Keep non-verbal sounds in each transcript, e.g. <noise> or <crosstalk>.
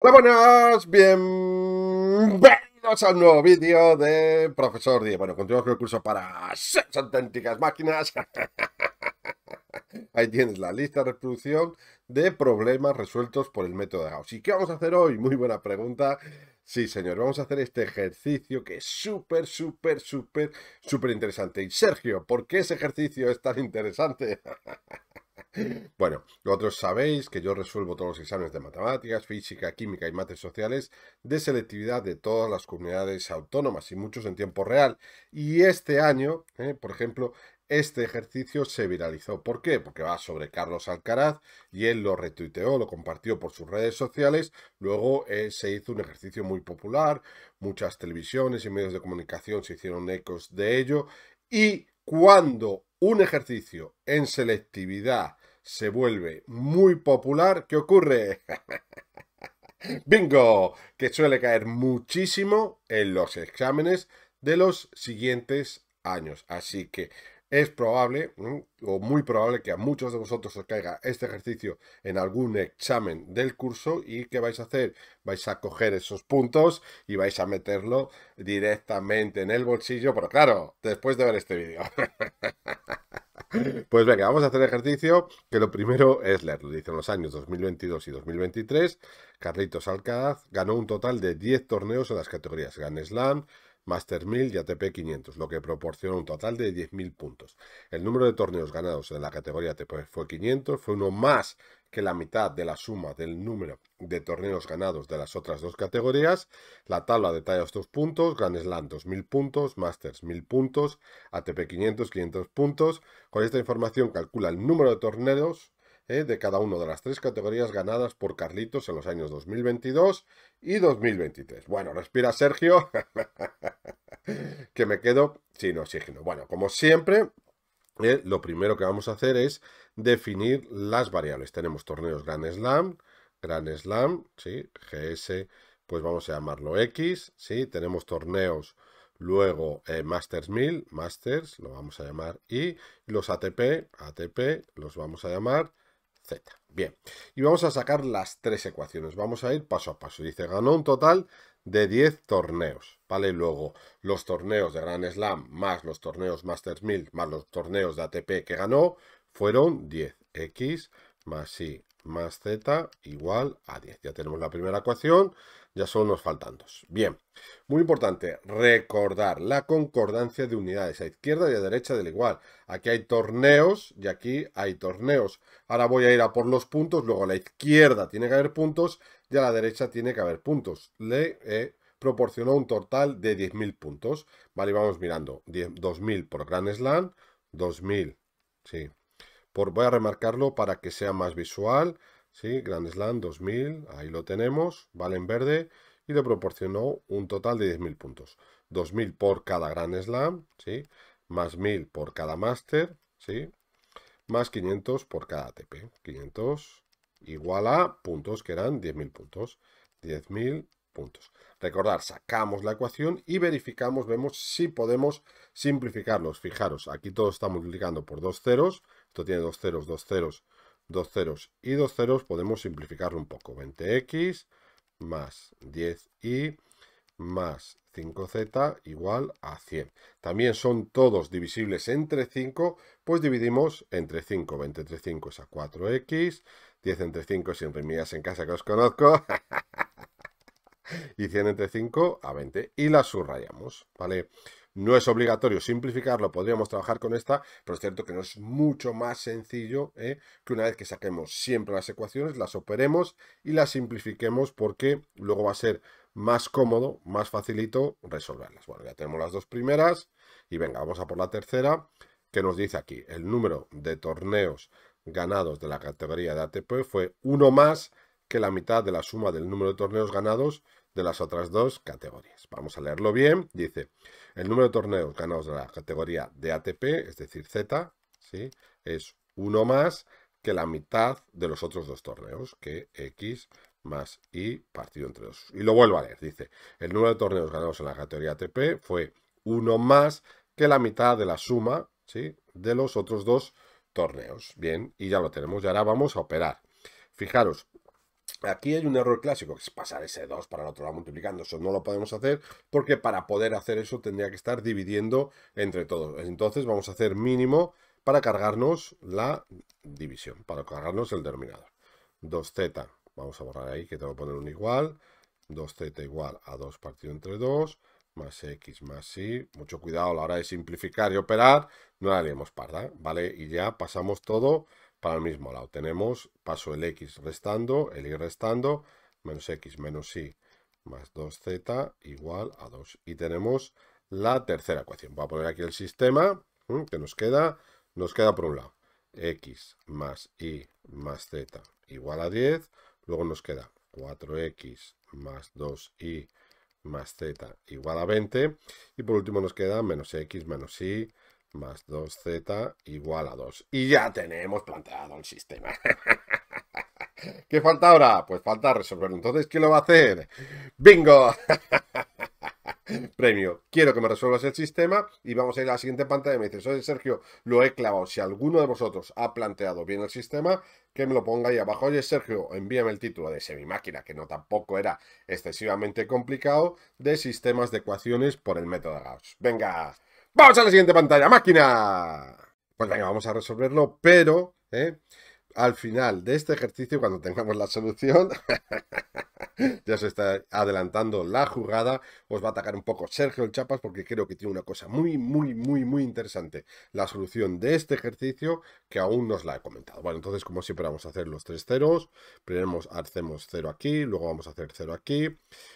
Hola, buenas, bienvenidos a un nuevo vídeo de Profesor Díaz. Bueno, continuamos con el curso para seis auténticas máquinas. Ahí tienes la lista de reproducción de problemas resueltos por el método de Gauss. ¿Y qué vamos a hacer hoy? Muy buena pregunta. Sí, señor, vamos a hacer este ejercicio que es súper, súper, súper, súper interesante. Y Sergio, ¿por qué ese ejercicio es tan interesante? bueno, vosotros sabéis que yo resuelvo todos los exámenes de matemáticas, física, química y mates sociales de selectividad de todas las comunidades autónomas y muchos en tiempo real. Y este año, eh, por ejemplo, este ejercicio se viralizó. ¿Por qué? Porque va sobre Carlos Alcaraz y él lo retuiteó, lo compartió por sus redes sociales. Luego eh, se hizo un ejercicio muy popular, muchas televisiones y medios de comunicación se hicieron ecos de ello. Y cuando un ejercicio en selectividad se vuelve muy popular, ¿qué ocurre? <laughs> Bingo, que suele caer muchísimo en los exámenes de los siguientes años. Así que es probable, o muy probable, que a muchos de vosotros os caiga este ejercicio en algún examen del curso y ¿qué vais a hacer? Vais a coger esos puntos y vais a meterlo directamente en el bolsillo, pero claro, después de ver este vídeo. <laughs> Pues venga, vamos a hacer ejercicio, que lo primero es leerlo. Dice, en los años 2022 y 2023, Carlitos Alcázar ganó un total de 10 torneos en las categorías Grand Slam, Master 1000 y ATP 500, lo que proporciona un total de 10.000 puntos. El número de torneos ganados en la categoría ATP fue 500, fue uno más que la mitad de la suma del número de torneos ganados de las otras dos categorías. La tabla detalla estos puntos, Ganesland Slam 2.000 puntos, Masters mil puntos, ATP 500, 500 puntos. Con esta información calcula el número de torneos eh, de cada una de las tres categorías ganadas por Carlitos en los años 2022 y 2023. Bueno, respira Sergio, <laughs> que me quedo sin oxígeno. Bueno, como siempre, eh, lo primero que vamos a hacer es definir las variables. Tenemos torneos Grand Slam, Grand Slam, ¿sí? GS, pues vamos a llamarlo X, ¿sí? Tenemos torneos, luego eh, Masters 1000, Masters, lo vamos a llamar Y, los ATP, ATP, los vamos a llamar Z. Bien, y vamos a sacar las tres ecuaciones. Vamos a ir paso a paso. Dice, ganó un total de 10 torneos. ¿vale? Luego los torneos de Grand Slam más los torneos Masters 1000 más los torneos de ATP que ganó fueron 10x más y más z igual a 10. Ya tenemos la primera ecuación, ya solo nos faltan dos. Bien, muy importante, recordar la concordancia de unidades a izquierda y a derecha del igual. Aquí hay torneos y aquí hay torneos. Ahora voy a ir a por los puntos, luego a la izquierda tiene que haber puntos y a la derecha tiene que haber puntos. Le, proporcionó un total de 10.000 puntos. Vale, vamos mirando. 2.000 por Grand Slam, 2.000, sí. Por, voy a remarcarlo para que sea más visual. Sí, Grand Slam 2000, ahí lo tenemos, vale en verde, y le proporcionó un total de 10.000 puntos. 2.000 por cada Grand Slam, ¿sí? Más 1.000 por cada Master, ¿sí? Más 500 por cada ATP. 500 igual a puntos, que eran 10.000 puntos. 10.000 puntos. Recordar, sacamos la ecuación y verificamos, vemos si podemos simplificarlos. Fijaros, aquí todo está multiplicando por dos ceros. Esto tiene dos ceros, dos ceros, dos ceros y dos ceros. Podemos simplificarlo un poco. 20x más 10y más 5z igual a 100. También son todos divisibles entre 5, pues dividimos entre 5. 20 entre 5 es a 4x, 10 entre 5 siempre remillas en casa que os conozco. <laughs> y 100 entre 5 a 20 y las subrayamos, ¿vale? No es obligatorio simplificarlo, podríamos trabajar con esta, pero es cierto que no es mucho más sencillo ¿eh? que una vez que saquemos siempre las ecuaciones, las operemos y las simplifiquemos porque luego va a ser más cómodo, más facilito resolverlas. Bueno, ya tenemos las dos primeras y venga, vamos a por la tercera que nos dice aquí el número de torneos ganados de la categoría de ATP fue uno más que la mitad de la suma del número de torneos ganados de las otras dos categorías. Vamos a leerlo bien. Dice, el número de torneos ganados de la categoría de ATP, es decir, Z, ¿sí? es uno más que la mitad de los otros dos torneos, que X más Y partido entre dos. Y lo vuelvo a leer. Dice, el número de torneos ganados en la categoría ATP fue uno más que la mitad de la suma ¿sí? de los otros dos torneos. Bien, y ya lo tenemos. Y ahora vamos a operar. Fijaros, Aquí hay un error clásico, que es pasar ese 2 para el otro lado multiplicando. Eso no lo podemos hacer porque para poder hacer eso tendría que estar dividiendo entre todos. Entonces vamos a hacer mínimo para cargarnos la división, para cargarnos el denominador. 2z, vamos a borrar ahí que tengo que poner un igual. 2z igual a 2 partido entre 2, más x más y. Mucho cuidado a la hora de simplificar y operar, no la parda, ¿vale? Y ya pasamos todo para el mismo lado. Tenemos, paso el x restando, el y restando, menos x menos y más 2z igual a 2. Y tenemos la tercera ecuación. Voy a poner aquí el sistema que nos queda. Nos queda por un lado x más y más z igual a 10. Luego nos queda 4x más 2y más z igual a 20. Y por último nos queda menos x menos y más 2z igual a 2. Y ya tenemos planteado el sistema. <laughs> ¿Qué falta ahora? Pues falta resolverlo. Entonces, ¿qué lo va a hacer? ¡Bingo! <laughs> Premio. Quiero que me resuelvas el sistema y vamos a ir a la siguiente pantalla. me dices, oye Sergio, lo he clavado. Si alguno de vosotros ha planteado bien el sistema, que me lo ponga ahí abajo. Oye Sergio, envíame el título de semimáquina, que no tampoco era excesivamente complicado, de sistemas de ecuaciones por el método de Gauss. Venga, Vamos a la siguiente pantalla, máquina. Pues venga, vamos a resolverlo, pero... ¿eh? al final de este ejercicio, cuando tengamos la solución, <laughs> ya se está adelantando la jugada, os va a atacar un poco Sergio el Chapas porque creo que tiene una cosa muy, muy, muy, muy interesante. La solución de este ejercicio que aún nos la he comentado. Bueno, entonces como siempre vamos a hacer los tres ceros. Primero hacemos cero aquí, luego vamos a hacer cero aquí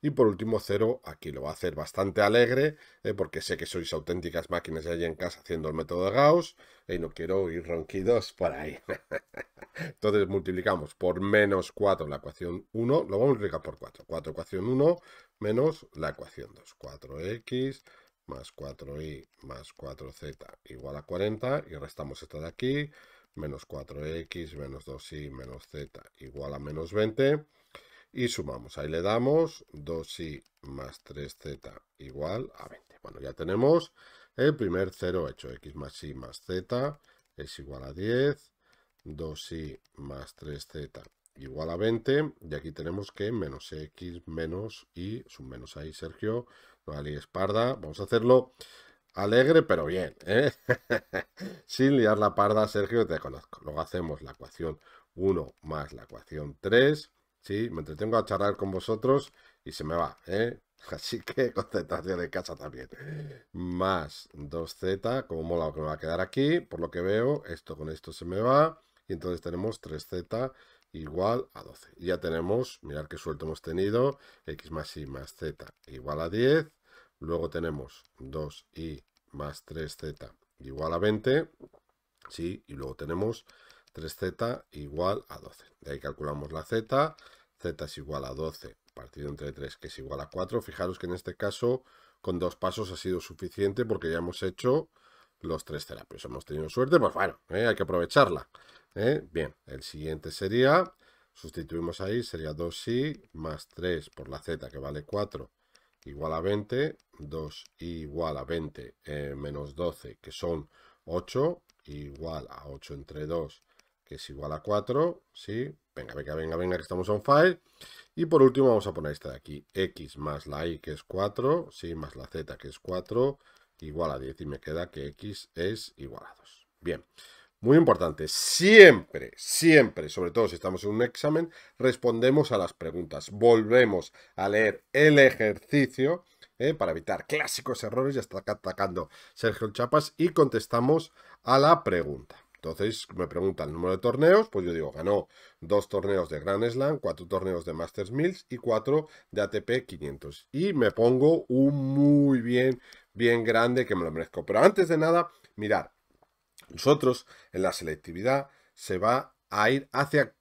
y por último cero aquí. Lo va a hacer bastante alegre eh, porque sé que sois auténticas máquinas de allí en casa haciendo el método de Gauss y no quiero ir ronquidos por ahí. <laughs> Entonces multiplicamos por menos 4 la ecuación 1, lo vamos a multiplicar por 4. 4 ecuación 1 menos la ecuación 2. 4x más 4y más 4z igual a 40 y restamos esto de aquí, menos 4x menos 2y menos z igual a menos 20 y sumamos. Ahí le damos 2 y más 3z igual a 20. Bueno, ya tenemos el primer 0 hecho x más y más z es igual a 10, 2y más 3z igual a 20 y aquí tenemos que menos x menos y sub menos ahí Sergio no hay Esparda vamos a hacerlo alegre pero bien ¿eh? <laughs> sin liar la parda Sergio te conozco luego hacemos la ecuación 1 más la ecuación 3 ¿sí? me entretengo a charlar con vosotros y se me va ¿eh? <laughs> Así que concentración de casa también. Más 2z, como mola que me va a quedar aquí. Por lo que veo, esto con esto se me va. Y entonces tenemos 3z igual a 12. ya tenemos, mirad qué suelto hemos tenido. x más y más z igual a 10. Luego tenemos 2y más 3z igual a 20. Sí, y luego tenemos 3z igual a 12. De ahí calculamos la z. z es igual a 12 partido entre 3 que es igual a 4. Fijaros que en este caso con dos pasos ha sido suficiente porque ya hemos hecho los tres terapias. Hemos tenido suerte, pues bueno, eh, hay que aprovecharla. Eh. Bien, el siguiente sería, sustituimos ahí, sería 2i más 3 por la z que vale 4 igual a 20, 2i igual a 20 eh, menos 12 que son 8 igual a 8 entre 2 que es igual a 4, ¿sí? Venga, venga, venga, venga, que estamos on file. Y por último vamos a poner esta de aquí, x más la y, que es 4, ¿sí? Más la z, que es 4, igual a 10. Y me queda que x es igual a 2. Bien, muy importante, siempre, siempre, sobre todo si estamos en un examen, respondemos a las preguntas. Volvemos a leer el ejercicio ¿eh? para evitar clásicos errores. Ya está atacando Sergio Chapas y contestamos a la pregunta. Entonces me pregunta el número de torneos, pues yo digo, ganó dos torneos de Grand Slam, cuatro torneos de Masters Mills y cuatro de ATP 500. Y me pongo un muy bien, bien grande que me lo merezco. Pero antes de nada, mirar, nosotros en la selectividad se va a ir hacia,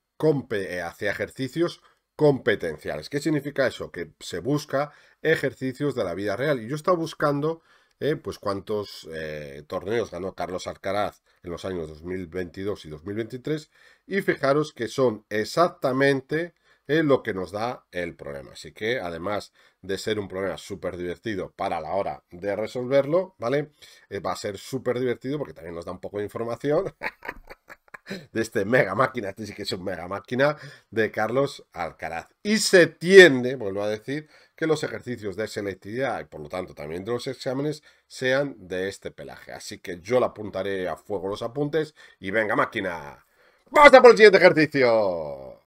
eh, hacia ejercicios competenciales. ¿Qué significa eso? Que se busca ejercicios de la vida real. Y yo estaba buscando eh, pues cuántos eh, torneos ganó Carlos Alcaraz en los años 2022 y 2023 y fijaros que son exactamente eh, lo que nos da el problema. Así que además de ser un problema súper divertido para la hora de resolverlo, ¿vale? va a ser súper divertido porque también nos da un poco de información de este mega máquina, este sí que es un mega máquina, de Carlos Alcaraz. Y se tiende, vuelvo a decir, que los ejercicios de selectividad y por lo tanto también de los exámenes sean de este pelaje. Así que yo le apuntaré a fuego los apuntes y venga máquina. ¡Basta por el siguiente ejercicio!